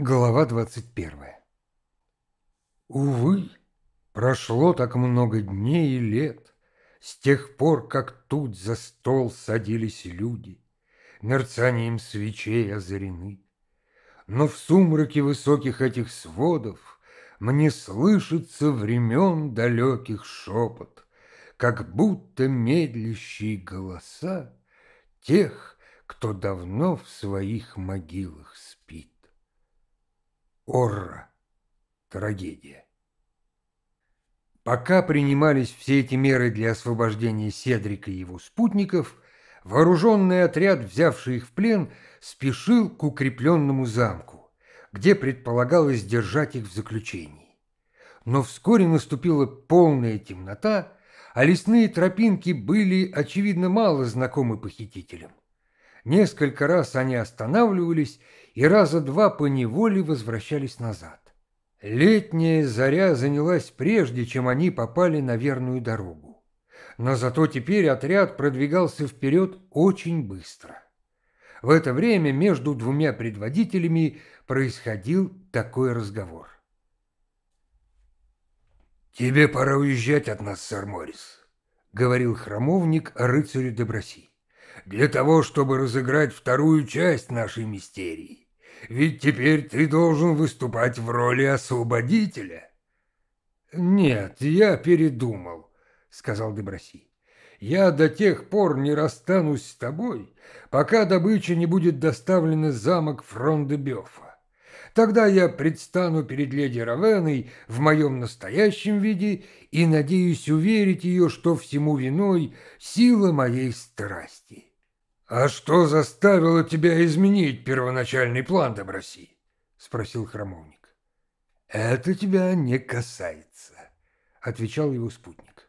Глава 21 Увы, прошло так много дней и лет С тех пор, как тут за стол садились люди, Мерцанием свечей озарены. Но в сумраке высоких этих сводов Мне слышится времен далеких шепот, Как будто медлящие голоса Тех, кто давно в своих могилах Орра. Трагедия. Пока принимались все эти меры для освобождения Седрика и его спутников, вооруженный отряд, взявший их в плен, спешил к укрепленному замку, где предполагалось держать их в заключении. Но вскоре наступила полная темнота, а лесные тропинки были, очевидно, мало знакомы похитителям. Несколько раз они останавливались и раза два по неволе возвращались назад. Летняя заря занялась прежде, чем они попали на верную дорогу. Но зато теперь отряд продвигался вперед очень быстро. В это время между двумя предводителями происходил такой разговор. «Тебе пора уезжать от нас, сэр Моррис», — говорил храмовник рыцарю Доброси для того, чтобы разыграть вторую часть нашей мистерии. Ведь теперь ты должен выступать в роли освободителя. Нет, я передумал, сказал Деброси. Я до тех пор не расстанусь с тобой, пока добыча не будет доставлена замок фрон Тогда я предстану перед леди Равеной в моем настоящем виде и надеюсь уверить ее, что всему виной сила моей страсти. «А что заставило тебя изменить первоначальный план, Доброси?» – спросил храмовник. «Это тебя не касается», – отвечал его спутник.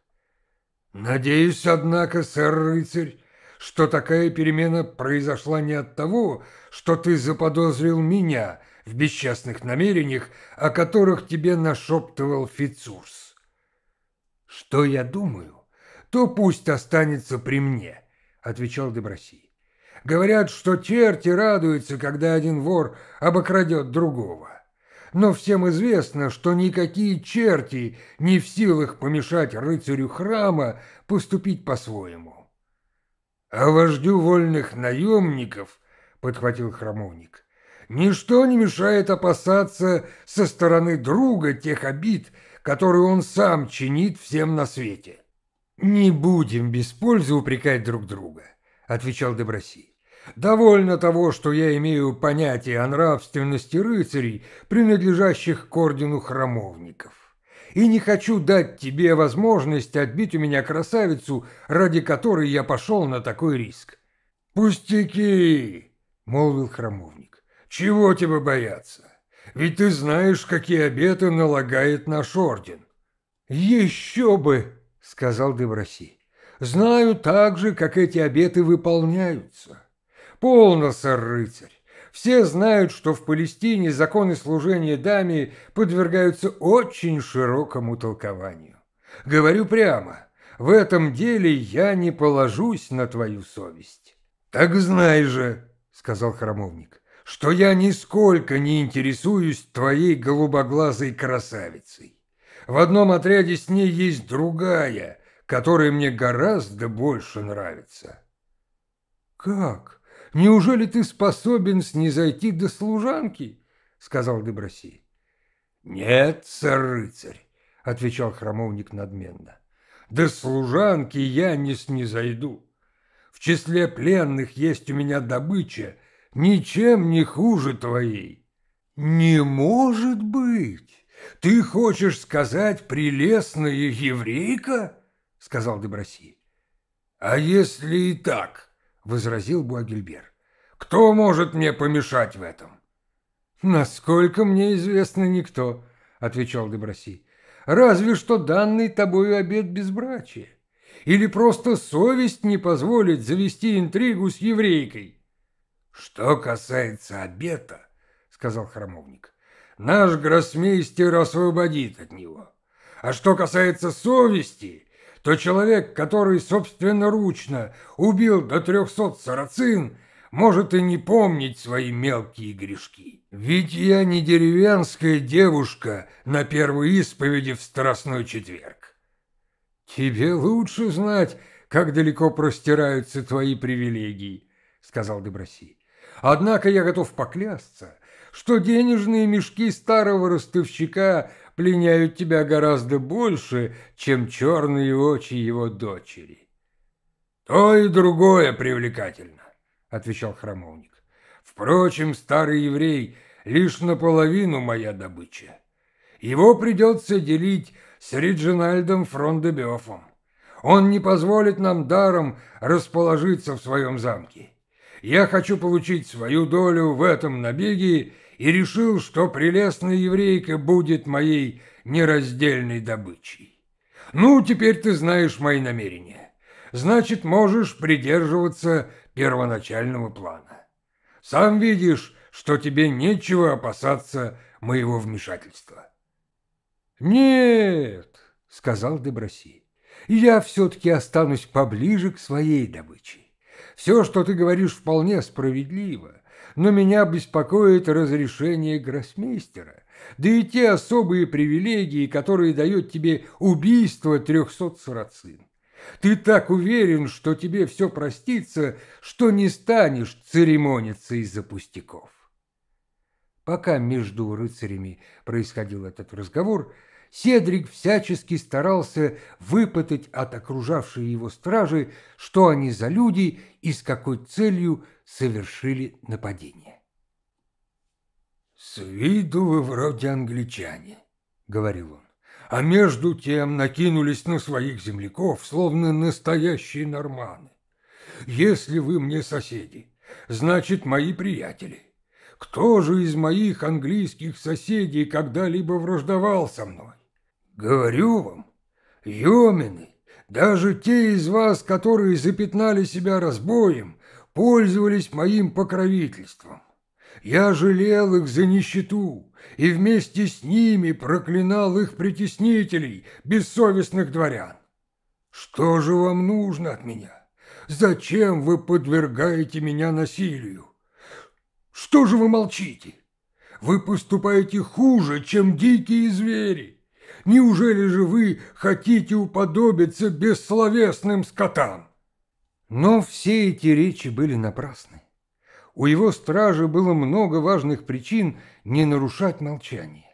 «Надеюсь, однако, сэр-рыцарь, что такая перемена произошла не от того, что ты заподозрил меня в бесчестных намерениях, о которых тебе нашептывал Фицурс. Что я думаю, то пусть останется при мне», – отвечал Деброси. Говорят, что черти радуются, когда один вор обокрадет другого. Но всем известно, что никакие черти не в силах помешать рыцарю храма поступить по-своему. А вождю вольных наемников, подхватил храмовник, ничто не мешает опасаться со стороны друга тех обид, которые он сам чинит всем на свете. «Не будем без пользы упрекать друг друга», — отвечал Деброси. Довольно того, что я имею понятие о нравственности рыцарей, принадлежащих к ордену храмовников. И не хочу дать тебе возможность отбить у меня красавицу, ради которой я пошел на такой риск. «Пустяки!» — молвил храмовник. «Чего тебе бояться? Ведь ты знаешь, какие обеты налагает наш орден». «Еще бы!» — сказал деброси. «Знаю так же, как эти обеты выполняются». Полно, сэр рыцарь. Все знают, что в Палестине законы служения даме подвергаются очень широкому толкованию. Говорю прямо, в этом деле я не положусь на твою совесть. Так знай же, сказал храмовник, что я нисколько не интересуюсь твоей голубоглазой красавицей. В одном отряде с ней есть другая, которая мне гораздо больше нравится. Как? Неужели ты способен снизойти до служанки? — сказал Деброси. — Нет, сэр — отвечал храмовник надменно. — До служанки я не снизойду. В числе пленных есть у меня добыча, ничем не хуже твоей. — Не может быть! Ты хочешь сказать прелестная еврейка? — сказал Деброси. — А если и так? — возразил Буагильбер. «Кто может мне помешать в этом?» «Насколько мне известно, никто», — отвечал Деброси. «Разве что данный тобою обед безбрачия. Или просто совесть не позволит завести интригу с еврейкой». «Что касается обета», — сказал храмовник, — «наш гроссмейстер освободит от него. А что касается совести, то человек, который собственноручно убил до трехсот сарацин, может и не помнить свои мелкие грешки. Ведь я не деревенская девушка на первой исповеди в Страстной четверг. Тебе лучше знать, как далеко простираются твои привилегии, сказал Деброси. Однако я готов поклясться, что денежные мешки старого ростовщика пленяют тебя гораздо больше, чем черные очи его дочери. То и другое привлекательно, отвечал храмовник. Впрочем, старый еврей лишь наполовину моя добыча. Его придется делить с Риджинальдом Фрондебёфом. Он не позволит нам даром расположиться в своем замке. Я хочу получить свою долю в этом набеге и решил, что прелестная еврейка будет моей нераздельной добычей. Ну, теперь ты знаешь мои намерения. Значит, можешь придерживаться первоначального плана. Сам видишь, что тебе нечего опасаться моего вмешательства. «Нет», — сказал Деброси, — «я все-таки останусь поближе к своей добыче. Все, что ты говоришь, вполне справедливо, но меня беспокоит разрешение гроссмейстера, да и те особые привилегии, которые дает тебе убийство трехсот сарацин. Ты так уверен, что тебе все простится, что не станешь церемониться из-за пустяков. Пока между рыцарями происходил этот разговор, Седрик всячески старался выпытать от окружавшей его стражи, что они за люди и с какой целью совершили нападение. «С виду вы вроде англичане», — говорил он, — «а между тем накинулись на своих земляков, словно настоящие норманы. Если вы мне соседи, значит, мои приятели. Кто же из моих английских соседей когда-либо враждовал со мной? Говорю вам, Йомины, даже те из вас, которые запятнали себя разбоем, пользовались моим покровительством. Я жалел их за нищету и вместе с ними проклинал их притеснителей, бессовестных дворян. Что же вам нужно от меня? Зачем вы подвергаете меня насилию? Что же вы молчите? Вы поступаете хуже, чем дикие звери. Неужели же вы хотите уподобиться бессловесным скотам? Но все эти речи были напрасны. У его стражи было много важных причин не нарушать молчание,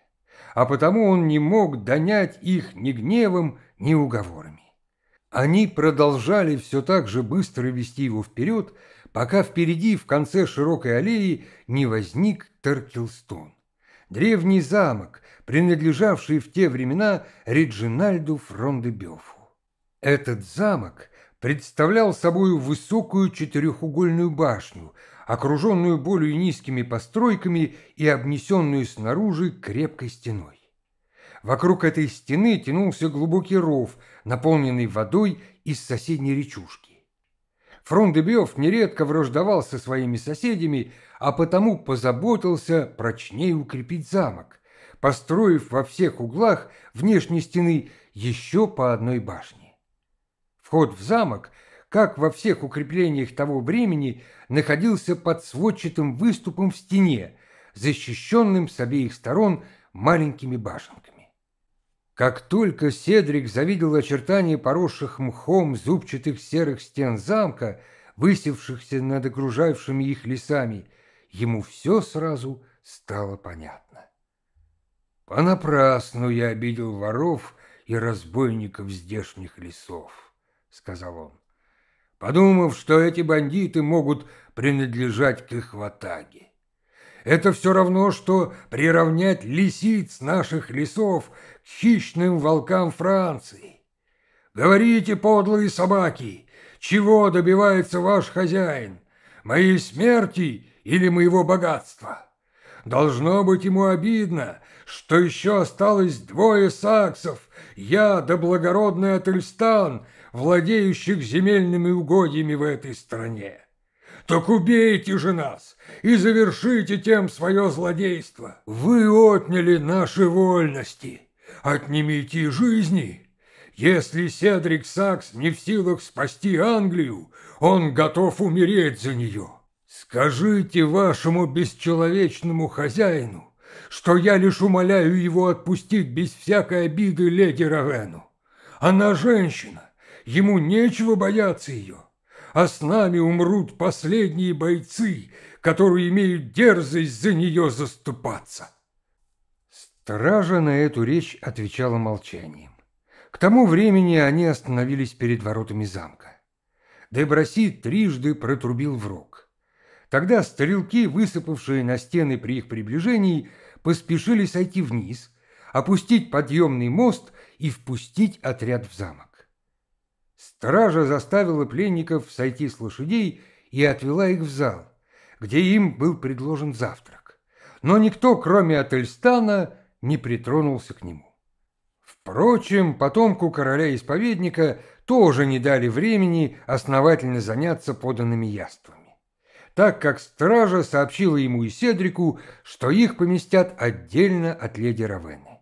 а потому он не мог донять их ни гневом, ни уговорами. Они продолжали все так же быстро вести его вперед, пока впереди в конце широкой аллеи не возник Теркелстон древний замок, принадлежавший в те времена Реджинальду Фрондебёфу. Этот замок представлял собой высокую четырехугольную башню, окруженную более низкими постройками и обнесенную снаружи крепкой стеной. Вокруг этой стены тянулся глубокий ров, наполненный водой из соседней речушки. Фрон де нередко враждовал со своими соседями, а потому позаботился прочнее укрепить замок, построив во всех углах внешней стены еще по одной башне. Вход в замок, как во всех укреплениях того времени, находился под сводчатым выступом в стене, защищенным с обеих сторон маленькими башенками. Как только Седрик завидел очертания поросших мхом зубчатых серых стен замка, высевшихся над окружавшими их лесами, ему все сразу стало понятно. «Понапрасну я обидел воров и разбойников здешних лесов», — сказал он, подумав, что эти бандиты могут принадлежать к их ватаге. Это все равно, что приравнять лисиц наших лесов к хищным волкам Франции. Говорите, подлые собаки, чего добивается ваш хозяин? Моей смерти или моего богатства? Должно быть ему обидно, что еще осталось двое саксов, я да благородный Ательстан, владеющих земельными угодьями в этой стране. Так убейте же нас и завершите тем свое злодейство. Вы отняли наши вольности. Отнимите жизни. Если Седрик Сакс не в силах спасти Англию, он готов умереть за нее. Скажите вашему бесчеловечному хозяину, что я лишь умоляю его отпустить без всякой обиды леди Равену. Она женщина, ему нечего бояться ее а с нами умрут последние бойцы, которые имеют дерзость за нее заступаться. Стража на эту речь отвечала молчанием. К тому времени они остановились перед воротами замка. Деброси трижды протрубил в рог. Тогда стрелки, высыпавшие на стены при их приближении, поспешили сойти вниз, опустить подъемный мост и впустить отряд в замок. Стража заставила пленников сойти с лошадей и отвела их в зал, где им был предложен завтрак. Но никто, кроме Ательстана, не притронулся к нему. Впрочем, потомку короля-исповедника тоже не дали времени основательно заняться поданными яствами, так как стража сообщила ему и Седрику, что их поместят отдельно от леди Равены.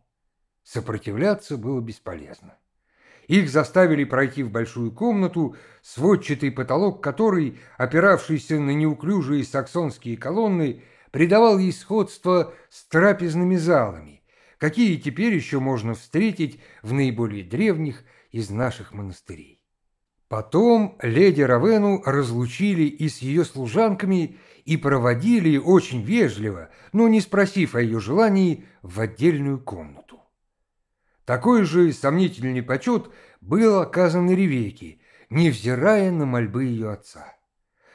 Сопротивляться было бесполезно. Их заставили пройти в большую комнату, сводчатый потолок которой, опиравшийся на неуклюжие саксонские колонны, придавал ей сходство с трапезными залами, какие теперь еще можно встретить в наиболее древних из наших монастырей. Потом леди Равену разлучили и с ее служанками, и проводили очень вежливо, но не спросив о ее желании, в отдельную комнату. Такой же сомнительный почет был оказан Ревеке, невзирая на мольбы ее отца.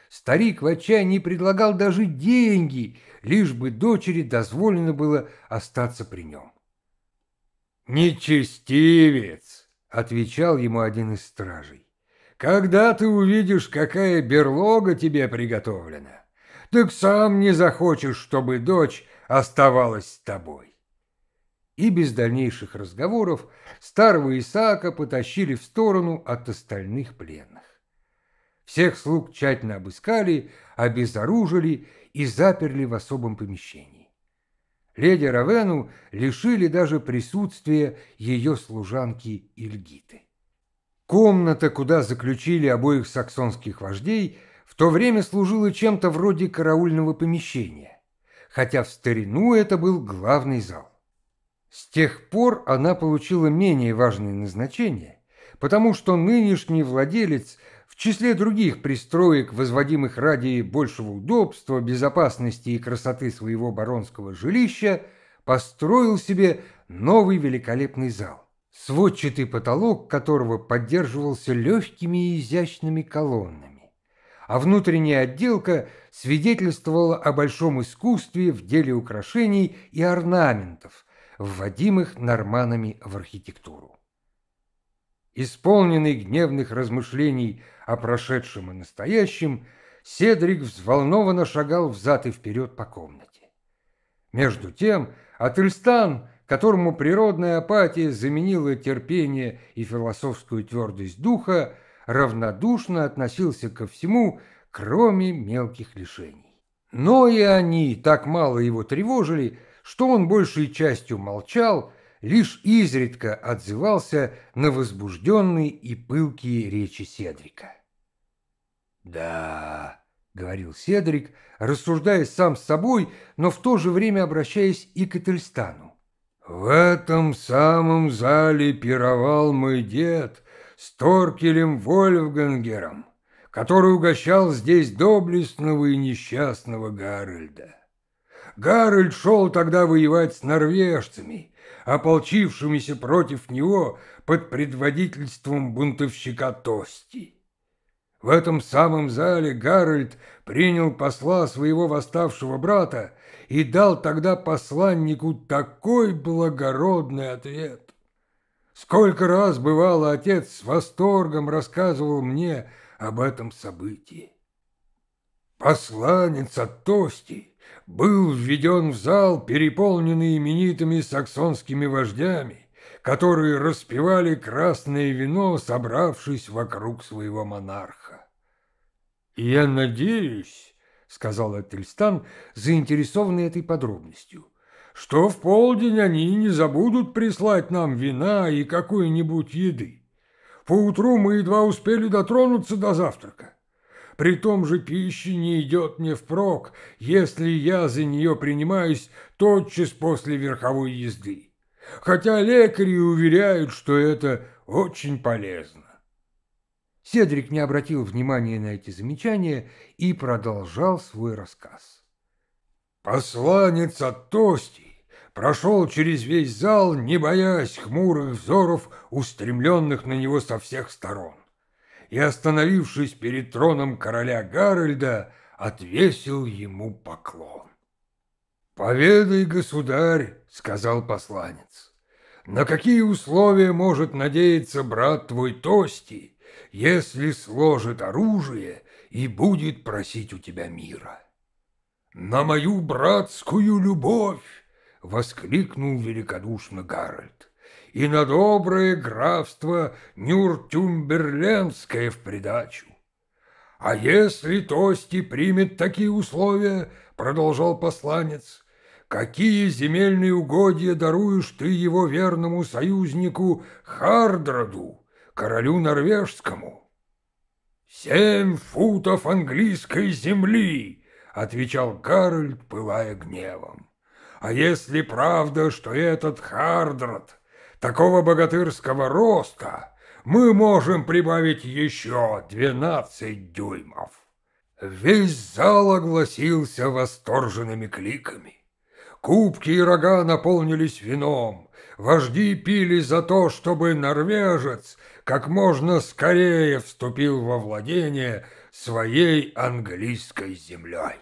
Старик в отчаянии предлагал даже деньги, лишь бы дочери дозволено было остаться при нем. «Нечестивец!» — отвечал ему один из стражей. «Когда ты увидишь, какая берлога тебе приготовлена, так сам не захочешь, чтобы дочь оставалась с тобой» и без дальнейших разговоров старого Исаака потащили в сторону от остальных пленных. Всех слуг тщательно обыскали, обезоружили и заперли в особом помещении. Леди Равену лишили даже присутствия ее служанки Ильгиты. Комната, куда заключили обоих саксонских вождей, в то время служила чем-то вроде караульного помещения, хотя в старину это был главный зал. С тех пор она получила менее важное назначение, потому что нынешний владелец в числе других пристроек, возводимых ради большего удобства, безопасности и красоты своего баронского жилища, построил себе новый великолепный зал, сводчатый потолок которого поддерживался легкими и изящными колоннами, а внутренняя отделка свидетельствовала о большом искусстве в деле украшений и орнаментов – вводимых норманами в архитектуру. Исполненный гневных размышлений о прошедшем и настоящем, Седрик взволнованно шагал взад и вперед по комнате. Между тем, Ательстан, которому природная апатия заменила терпение и философскую твердость духа, равнодушно относился ко всему, кроме мелких лишений. Но и они так мало его тревожили, что он большей частью молчал, лишь изредка отзывался на возбужденные и пылкие речи Седрика. «Да», — говорил Седрик, рассуждая сам с собой, но в то же время обращаясь и к Этельстану. «В этом самом зале пировал мой дед с Торкелем Вольфгангером, который угощал здесь доблестного и несчастного Гарольда. Гарольд шел тогда воевать с норвежцами, ополчившимися против него под предводительством бунтовщика Тости. В этом самом зале Гарольд принял посла своего восставшего брата и дал тогда посланнику такой благородный ответ. Сколько раз бывало отец с восторгом рассказывал мне об этом событии. Посланец от Тости был введен в зал, переполненный именитыми саксонскими вождями, которые распивали красное вино, собравшись вокруг своего монарха. «Я надеюсь», — сказал Ательстан, заинтересованный этой подробностью, «что в полдень они не забудут прислать нам вина и какой-нибудь еды. Поутру мы едва успели дотронуться до завтрака». При том же пищи не идет мне впрок, если я за нее принимаюсь тотчас после верховой езды. Хотя лекари уверяют, что это очень полезно. Седрик не обратил внимания на эти замечания и продолжал свой рассказ. «Посланец от Тости прошел через весь зал, не боясь хмурых взоров, устремленных на него со всех сторон и, остановившись перед троном короля Гарольда, отвесил ему поклон. «Поведай, государь», — сказал посланец, — «на какие условия может надеяться брат твой Тости, если сложит оружие и будет просить у тебя мира?» «На мою братскую любовь!» — воскликнул великодушно Гарольд и на доброе графство Нюртюмберленское в придачу. А если Тости примет такие условия, продолжал посланец, какие земельные угодья даруешь ты его верному союзнику Хардраду, королю норвежскому? «Семь футов английской земли!» — отвечал Гарольд, пылая гневом. «А если правда, что этот Хардрат такого богатырского роста мы можем прибавить еще двенадцать дюймов. Весь зал огласился восторженными кликами. Кубки и рога наполнились вином. Вожди пили за то, чтобы норвежец как можно скорее вступил во владение своей английской землей.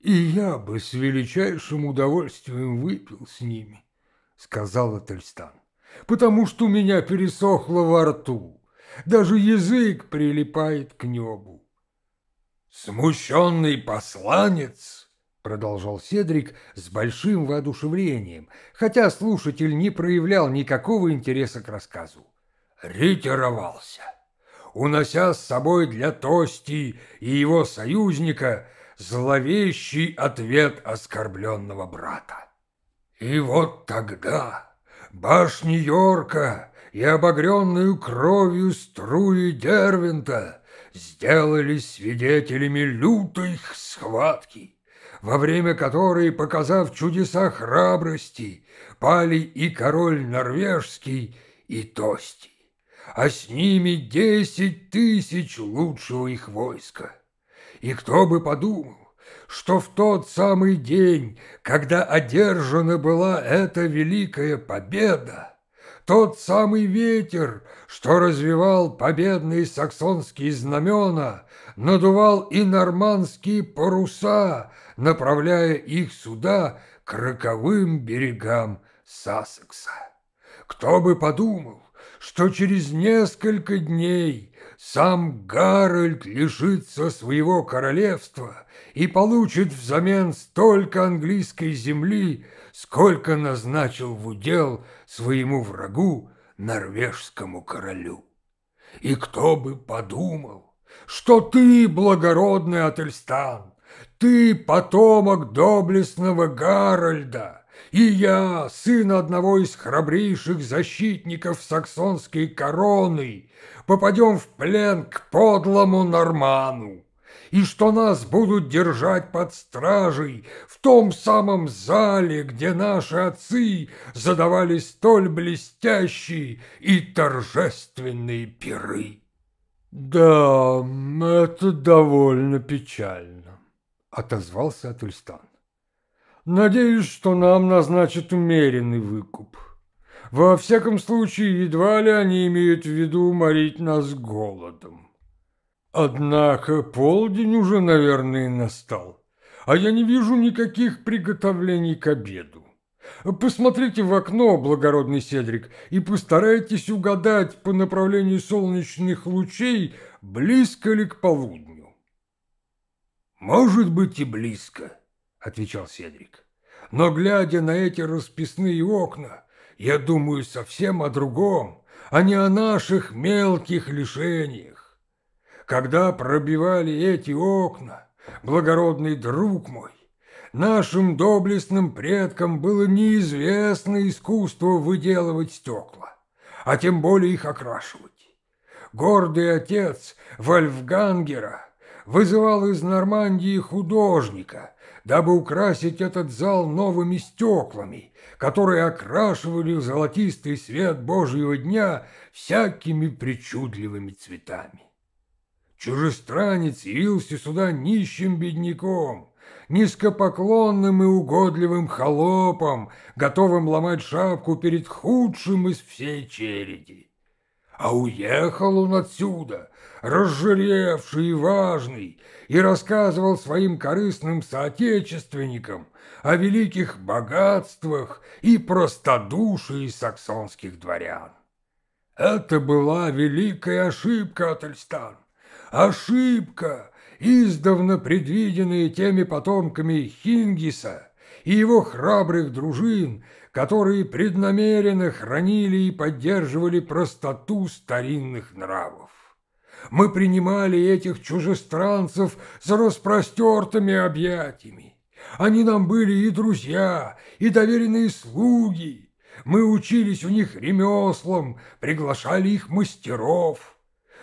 И я бы с величайшим удовольствием выпил с ними сказала Тельстан, потому что у меня пересохло во рту, даже язык прилипает к небу. Смущенный посланец, продолжал Седрик с большим воодушевлением, хотя слушатель не проявлял никакого интереса к рассказу. Ретировался, унося с собой для Тости и его союзника зловещий ответ оскорбленного брата. И вот тогда башни Йорка и обогренную кровью струи Дервинта сделали свидетелями лютой схватки, во время которой, показав чудеса храбрости, пали и король норвежский, и Тости, а с ними десять тысяч лучшего их войска. И кто бы подумал, что в тот самый день, когда одержана была эта великая победа, тот самый ветер, что развивал победные саксонские знамена, надувал и нормандские паруса, направляя их сюда к роковым берегам Сассекса. Кто бы подумал, что через несколько дней – сам Гарольд лишится своего королевства и получит взамен столько английской земли, сколько назначил в удел своему врагу, норвежскому королю. И кто бы подумал, что ты, благородный Ательстан, ты потомок доблестного Гарольда, и я, сын одного из храбрейших защитников саксонской короны, попадем в плен к подлому норману и что нас будут держать под стражей в том самом зале, где наши отцы задавали столь блестящие и торжественные пиры. Да, это довольно печально, отозвался Атульстан. Надеюсь, что нам назначат умеренный выкуп. Во всяком случае, едва ли они имеют в виду морить нас голодом. Однако полдень уже, наверное, настал, а я не вижу никаких приготовлений к обеду. Посмотрите в окно, благородный Седрик, и постарайтесь угадать по направлению солнечных лучей, близко ли к полудню. Может быть и близко, отвечал Седрик. Но глядя на эти расписные окна, я думаю совсем о другом, а не о наших мелких лишениях. Когда пробивали эти окна, благородный друг мой, нашим доблестным предкам было неизвестно искусство выделывать стекла, а тем более их окрашивать. Гордый отец Вольфгангера – вызывал из Нормандии художника, дабы украсить этот зал новыми стеклами, которые окрашивали золотистый свет Божьего дня всякими причудливыми цветами. Чужестранец явился сюда нищим бедняком, низкопоклонным и угодливым холопом, готовым ломать шапку перед худшим из всей череди. А уехал он отсюда, разжиревший и важный, и рассказывал своим корыстным соотечественникам о великих богатствах и простодушии саксонских дворян. Это была великая ошибка, Ательстан, ошибка, издавна предвиденная теми потомками Хингиса и его храбрых дружин, которые преднамеренно хранили и поддерживали простоту старинных нравов мы принимали этих чужестранцев с распростертыми объятиями. Они нам были и друзья, и доверенные слуги. Мы учились у них ремеслам, приглашали их мастеров.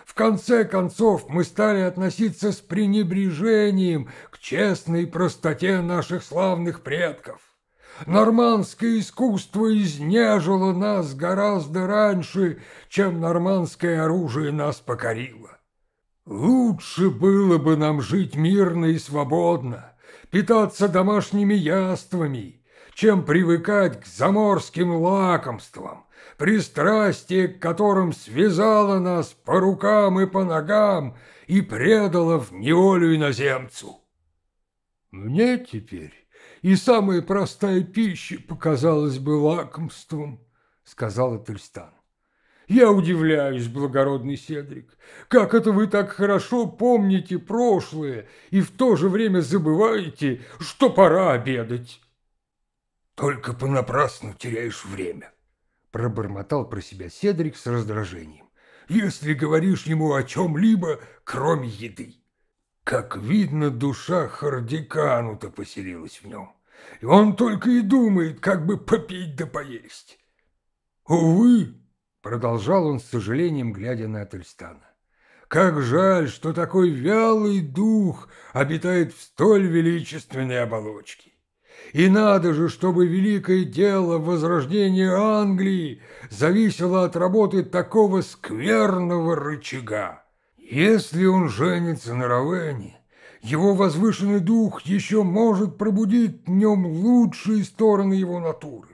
В конце концов мы стали относиться с пренебрежением к честной простоте наших славных предков. Нормандское искусство изнежило нас гораздо раньше, чем нормандское оружие нас покорило. Лучше было бы нам жить мирно и свободно, питаться домашними яствами, чем привыкать к заморским лакомствам, пристрастие к которым связало нас по рукам и по ногам и предало в неволю иноземцу. Мне теперь и самая простая пища показалась бы лакомством, — сказала Тристан. Я удивляюсь, благородный Седрик, как это вы так хорошо помните прошлое и в то же время забываете, что пора обедать. Только понапрасну теряешь время, — пробормотал про себя Седрик с раздражением, если говоришь ему о чем-либо, кроме еды. Как видно, душа Хардикану-то поселилась в нем. И он только и думает, как бы попить да поесть. «Увы!» – продолжал он с сожалением, глядя на Ательстана. «Как жаль, что такой вялый дух обитает в столь величественной оболочке! И надо же, чтобы великое дело возрождения Англии зависело от работы такого скверного рычага!» Если он женится на Равене, его возвышенный дух еще может пробудить в нем лучшие стороны его натуры.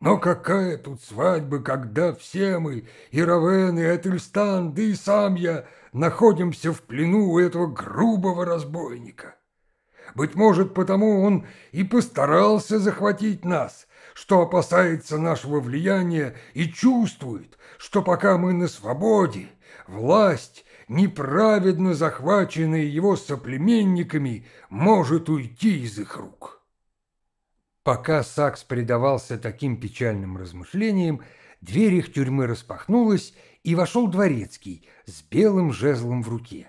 Но какая тут свадьба, когда все мы, и Равен, и Этельстан, да и сам я, находимся в плену у этого грубого разбойника? Быть может, потому он и постарался захватить нас, что опасается нашего влияния и чувствует, что пока мы на свободе, власть неправедно захваченный его соплеменниками, может уйти из их рук. Пока Сакс предавался таким печальным размышлениям, дверь их тюрьмы распахнулась, и вошел дворецкий с белым жезлом в руке,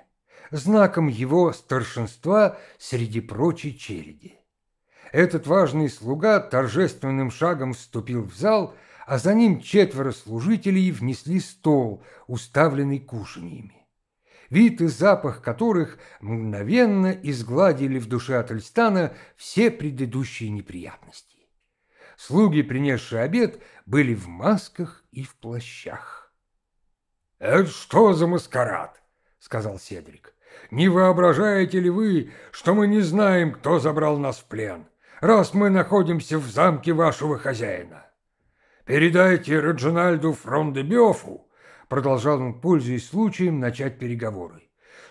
знаком его старшинства среди прочей череди. Этот важный слуга торжественным шагом вступил в зал, а за ним четверо служителей внесли стол, уставленный кушаньями вид и запах которых мгновенно изгладили в душе Ательстана все предыдущие неприятности. Слуги, принесшие обед, были в масках и в плащах. «Это что за маскарад?» — сказал Седрик. «Не воображаете ли вы, что мы не знаем, кто забрал нас в плен, раз мы находимся в замке вашего хозяина? Передайте Реджинальду Фрондебёфу, продолжал он, пользуясь случаем, начать переговоры,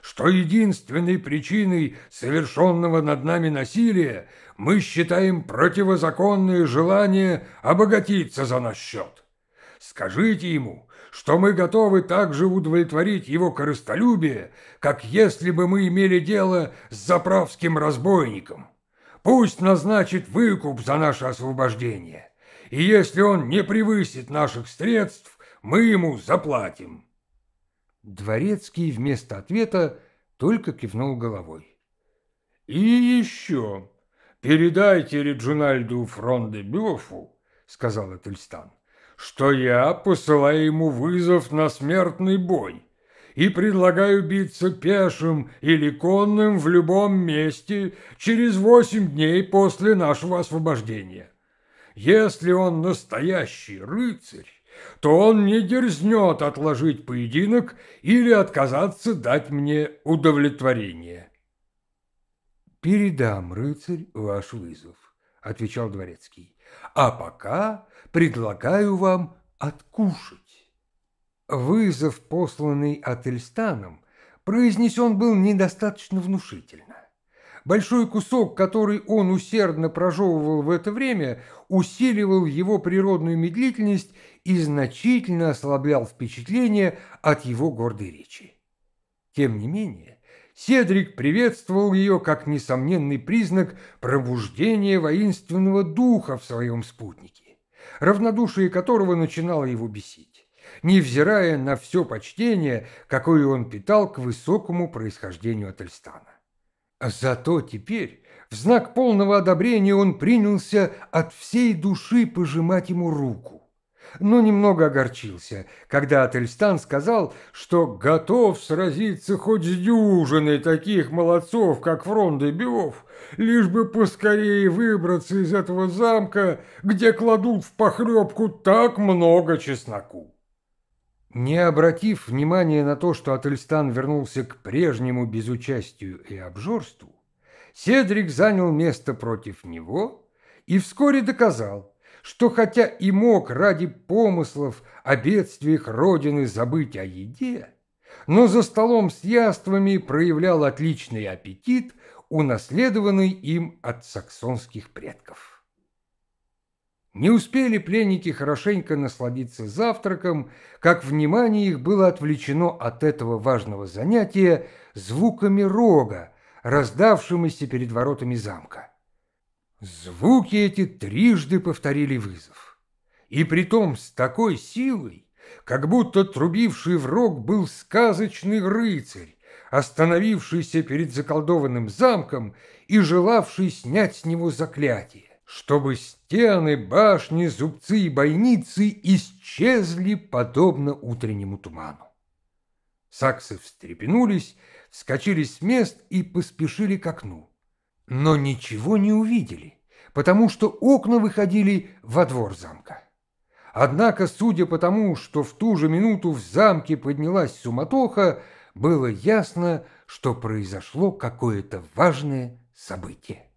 что единственной причиной совершенного над нами насилия мы считаем противозаконное желание обогатиться за наш счет. Скажите ему, что мы готовы также удовлетворить его корыстолюбие, как если бы мы имели дело с заправским разбойником. Пусть назначит выкуп за наше освобождение, и если он не превысит наших средств, мы ему заплатим. Дворецкий вместо ответа только кивнул головой. И еще передайте Реджинальду Фрон де сказал Этельстан, что я посылаю ему вызов на смертный бой и предлагаю биться пешим или конным в любом месте через восемь дней после нашего освобождения. Если он настоящий рыцарь, то он не дерзнет отложить поединок или отказаться дать мне удовлетворение. «Передам, рыцарь, ваш вызов», — отвечал дворецкий, — «а пока предлагаю вам откушать». Вызов, посланный Ательстаном, произнесен был недостаточно внушительно. Большой кусок, который он усердно прожевывал в это время, усиливал его природную медлительность и значительно ослаблял впечатление от его гордой речи. Тем не менее, Седрик приветствовал ее как несомненный признак пробуждения воинственного духа в своем спутнике, равнодушие которого начинало его бесить невзирая на все почтение, какое он питал к высокому происхождению Ательстана. Зато теперь, в знак полного одобрения, он принялся от всей души пожимать ему руку но немного огорчился, когда Ательстан сказал, что готов сразиться хоть с дюжиной таких молодцов, как Фронт Биов, лишь бы поскорее выбраться из этого замка, где кладут в похлебку так много чесноку. Не обратив внимания на то, что Ательстан вернулся к прежнему безучастию и обжорству, Седрик занял место против него и вскоре доказал, что хотя и мог ради помыслов о бедствиях Родины забыть о еде, но за столом с яствами проявлял отличный аппетит, унаследованный им от саксонских предков. Не успели пленники хорошенько насладиться завтраком, как внимание их было отвлечено от этого важного занятия звуками рога, раздавшимися перед воротами замка. Звуки эти трижды повторили вызов. И притом с такой силой, как будто трубивший в рог был сказочный рыцарь, остановившийся перед заколдованным замком и желавший снять с него заклятие чтобы стены, башни, зубцы и бойницы исчезли подобно утреннему туману. Саксы встрепенулись, вскочили с мест и поспешили к окну. Но ничего не увидели, потому что окна выходили во двор замка. Однако, судя по тому, что в ту же минуту в замке поднялась суматоха, было ясно, что произошло какое-то важное событие.